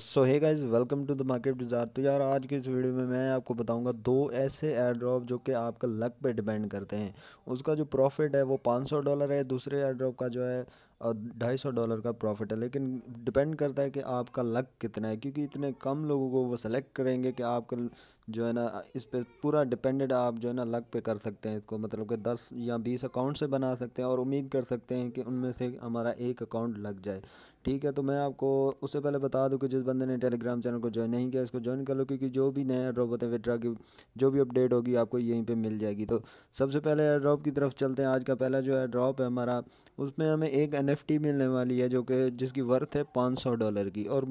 so hi guys welcome to the market बाज़ार तो यार आज की इस वीडियो में मैं आपको बताऊंगा दो ऐसे एयर ड्रॉप जो कि आपका लक पे डिपेंड करते हैं उसका जो प्रॉफिट है वो 500 डॉलर है दूसरे एयर ड्रॉप का जो है और ढाई सौ डॉलर का प्रॉफिट है लेकिन डिपेंड करता है कि आपका लक कितना है क्योंकि इतने कम लोगों को वो सेलेक्ट करेंगे कि आपका जो है ना इस पर पूरा डिपेंडेड आप जो है ना लक पे कर सकते हैं इसको मतलब कि दस या बीस अकाउंट से बना सकते हैं और उम्मीद कर सकते हैं कि उनमें से हमारा एक अकाउंट लग जाए ठीक है तो मैं आपको उससे पहले बता दूं कि जिस बंदे ने टेलीग्राम चैनल को ज्वाइन नहीं किया इसको ज्वाइन कर लो क्योंकि जो भी नया ड्रॉप होते हैं विड्रा की जो भी अपडेट होगी आपको यहीं पर मिल जाएगी तो सबसे पहले एयर ड्रॉप की तरफ चलते हैं आज का पहला जो एयर ड्रॉप है हमारा उसमें हमें एक एन एनएफटी मिलने वाली है जो कि जिसकी वर्थ है पाँच सौ डॉलर की और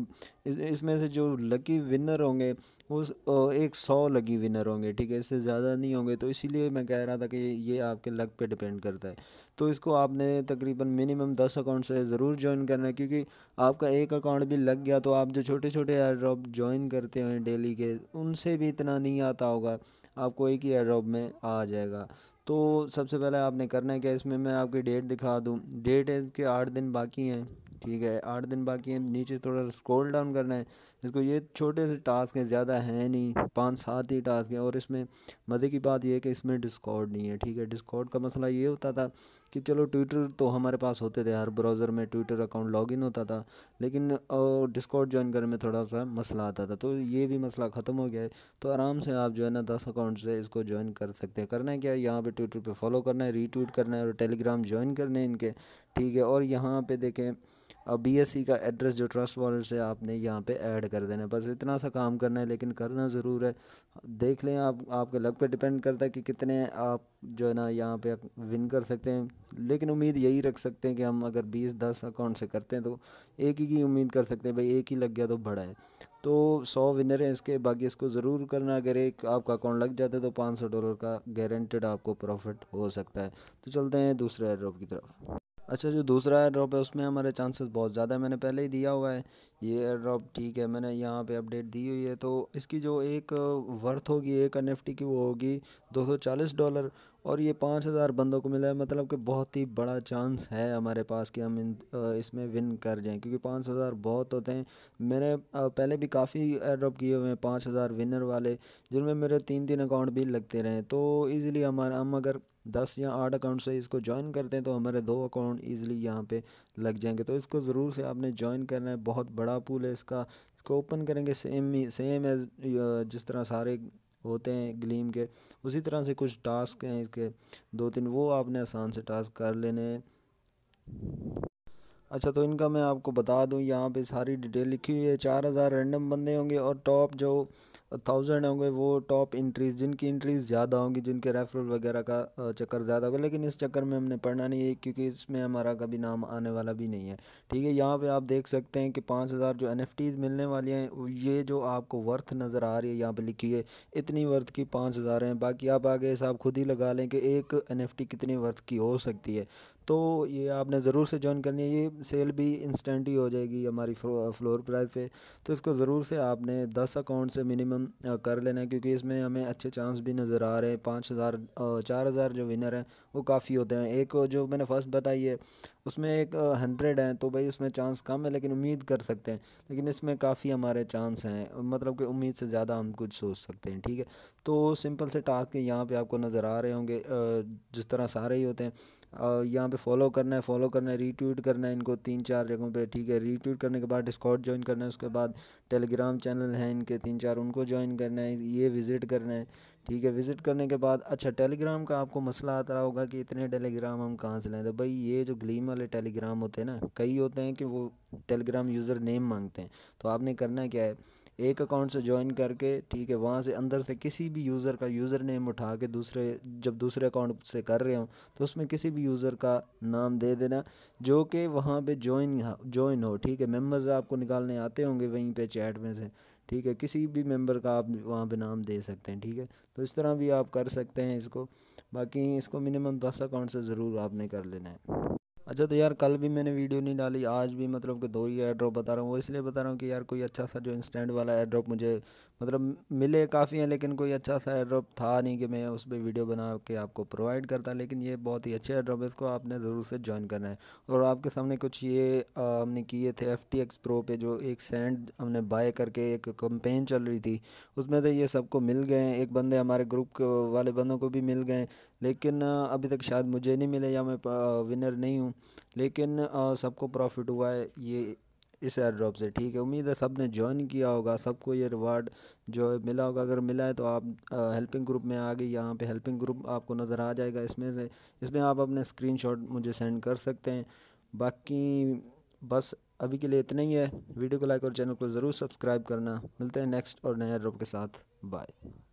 इसमें से जो लकी विनर होंगे उस एक सौ लकी विनर होंगे ठीक है इससे ज़्यादा नहीं होंगे तो इसीलिए मैं कह रहा था कि ये आपके लक पे डिपेंड करता है तो इसको आपने तकरीबन मिनिमम दस अकाउंट से ज़रूर ज्वाइन करना है क्योंकि आपका एक अकाउंट भी लग गया तो आप जो छोटे छोटे एयर ड्रॉप ज्वाइन करते हैं डेली के उनसे भी इतना नहीं आता होगा आपको एक ही एयर ड्रॉप में आ जाएगा तो सबसे पहले आपने करना है क्या इसमें मैं आपकी डेट दिखा दूँ डेट है इसके आठ दिन बाकी हैं ठीक है आठ दिन बाकी हैं नीचे थोड़ा स्क्रॉल डाउन करना है इसको ये छोटे से टास्क हैं ज़्यादा हैं नहीं पाँच सात ही टास्क हैं और इसमें मज़े की बात यह है कि इसमें डिस्कॉर्ड नहीं है ठीक है डिस्कॉर्ड का मसला ये होता था कि चलो ट्विटर तो हमारे पास होते थे हर ब्राउज़र में ट्विटर अकाउंट लॉगिन होता था लेकिन डिस्कॉर्ड ज्वाइन करने में थोड़ा सा मसला आता था तो ये भी मसला ख़त्म हो गया है तो आराम से आप जो है ना दस अकाउंट से इसको ज्वाइन कर सकते हैं करना है क्या यहाँ पे ट्विटर पे फॉलो करना है रीट्वीट करना है और टेलीग्राम ज्वाइन करना है इनके ठीक है और यहाँ पर देखें अब बीएससी e का एड्रेस जो ट्रस्ट वॉलेट से आपने यहाँ पे ऐड कर देना है बस इतना सा काम करना है लेकिन करना ज़रूर है देख लें आप आपके लक पे डिपेंड करता है कि कितने आप जो है ना यहाँ पे विन कर सकते हैं लेकिन उम्मीद यही रख सकते हैं कि हम अगर बीस दस अकाउंट से करते हैं तो एक ही की उम्मीद कर सकते हैं भाई एक ही लग गया तो बड़ा है तो सौ विनर हैं इसके बाकी इसको ज़रूर करना अगर एक आपका अकाउंट लग जाता है तो पाँच सौ डॉलर का गारंटेड आपको प्रॉफिट हो सकता है तो चलते हैं दूसरे एड्रॉप की तरफ अच्छा जो दूसरा एयर ड्रॉप है उसमें हमारे चांसेस बहुत ज़्यादा है मैंने पहले ही दिया हुआ है ये एयर ड्रॉप ठीक है मैंने यहाँ पे अपडेट दी हुई है तो इसकी जो एक वर्थ होगी एक एन की वो होगी 240 डॉलर और ये 5000 बंदों को मिला है मतलब कि बहुत ही बड़ा चांस है हमारे पास कि हम इन इसमें विन कर जाएं क्योंकि 5000 बहुत होते हैं मैंने पहले भी काफ़ी ड्रॉप किए हुए हैं हज़ार विनर वाले जिनमें मेरे तीन तीन अकाउंट भी लगते रहे तो ईज़िली हमारा हम अगर दस या आठ अकाउंट से इसको ज्वाइन करते हैं तो हमारे दो अकाउंट ईज़िली यहाँ पर लग जाएंगे तो इसको ज़रूर से आपने ज्वाइन करना है बहुत बड़ा बड़ा पूल है इसका इसको ओपन करेंगे सेम ही सेम एज जिस तरह सारे होते हैं ग्लीम के उसी तरह से कुछ टास्क हैं इसके दो तीन वो आपने आसान से टास्क कर लेने हैं अच्छा तो इनका मैं आपको बता दूं यहाँ पे सारी डिटेल लिखी हुई है चार हज़ार रैंडम बंदे होंगे और टॉप जो थाउजेंड होंगे वो टॉप इंट्रीज जिनकी इंट्रीज ज़्यादा होंगी जिनके रेफरल वगैरह का चक्कर ज़्यादा होगा लेकिन इस चक्कर में हमने पढ़ना नहीं है क्योंकि इसमें हमारा कभी नाम आने वाला भी नहीं है ठीक है यहाँ पे आप देख सकते हैं कि पाँच हज़ार जो एन मिलने वाली हैं ये जो आपको वर्थ नज़र आ रही है यहाँ पर लिखी है इतनी वर्थ की पाँच हज़ार हैं बाकी आप आगे हिसाब खुद ही लगा लें कि एक एन कितनी वर्थ की हो सकती है तो ये आपने ज़रूर से ज्वाइन करनी है ये सेल भी इंस्टेंट ही हो जाएगी हमारी फ्लोर प्राइस पे तो इसको ज़रूर से आपने दस अकाउंट से मिनिमम कर लेना है क्योंकि इसमें हमें अच्छे चांस भी नज़र आ रहे हैं पाँच हज़ार चार हज़ार जो विनर हैं वो काफ़ी होते हैं एक जो मैंने फर्स्ट बताई है उसमें एक हंड्रेड हैं तो भाई उसमें चांस कम है लेकिन उम्मीद कर सकते हैं लेकिन इसमें काफ़ी हमारे चांस हैं मतलब कि उम्मीद से ज़्यादा हम कुछ सोच सकते हैं ठीक है तो सिंपल से टास्क यहाँ पर आपको नज़र आ रहे होंगे जिस तरह सारे ही होते हैं और यहाँ पे फॉलो करना है फॉलो करना है रीट्वीट करना है इनको तीन चार जगहों पे ठीक है रीट्वीट करने के बाद डिस्कॉर्ड ज्वाइन करना है उसके बाद टेलीग्राम चैनल हैं इनके तीन चार उनको ज्वाइन करना है ये विज़िट करना है ठीक है विज़िट करने के बाद अच्छा टेलीग्राम का आपको मसला आता रहा होगा कि इतने टेलीग्राम हम कहाँ से लें तो भाई ये जो ग्लीम वाले टेलीग्राम होते हैं ना कई होते हैं कि वो टेलीग्राम यूज़र नेम मांगते हैं तो आपने करना क्या है एक अकाउंट से ज्वाइन करके ठीक है वहाँ से अंदर से किसी भी यूज़र का यूज़र नेम उठा के दूसरे जब दूसरे अकाउंट से कर रहे हो तो उसमें किसी भी यूज़र का नाम दे देना जो कि वहाँ पे ज्वाइन ज्वाइन हो ठीक है मेंबर्स आपको निकालने आते होंगे वहीं पे चैट में से ठीक है किसी भी मेंबर का आप वहाँ पे नाम दे सकते हैं ठीक है तो इस तरह भी आप कर सकते हैं इसको बाकी इसको मिनिमम दस अकाउंट से ज़रूर आपने कर लेना है अच्छा तो यार कल भी मैंने वीडियो नहीं डाली आज भी मतलब कि दो ही एड्रॉप बता रहा हूँ वो इसलिए बता रहा हूँ कि यार कोई अच्छा सा जो इंस्टेंट वाला एड्रॉप मुझे मतलब मिले काफ़ी हैं लेकिन कोई अच्छा सा एड्रॉप था नहीं कि मैं उस पर वीडियो बना के आपको प्रोवाइड करता लेकिन ये बहुत ही अच्छे एड्रॉप है इसको आपने ज़रूर से ज्वाइन करना है और आपके सामने कुछ ये हमने किए थे एफ टी एक्स प्रो पे जो एक सेंड हमने बाय करके एक कंपेन चल रही थी उसमें तो ये सबको मिल गए हैं एक बंदे हमारे ग्रुप वाले बंदों को भी मिल गए लेकिन अभी तक शायद मुझे नहीं मिले या मैं विनर नहीं हूँ लेकिन सबको प्रॉफिट हुआ है ये इस एयर ड्रॉप से ठीक है उम्मीद है सब ने ज्वाइन किया होगा सबको ये रिवार्ड जो है मिला होगा अगर मिला है तो आप हेल्पिंग ग्रुप में आ गए यहाँ पे हेल्पिंग ग्रुप आपको नज़र आ जाएगा इसमें से इसमें आप अपने स्क्रीनशॉट मुझे सेंड कर सकते हैं बाकी बस अभी के लिए इतना ही है वीडियो को लाइक और चैनल को ज़रूर सब्सक्राइब करना मिलते हैं नेक्स्ट और नए एयर ड्रॉप के साथ बाय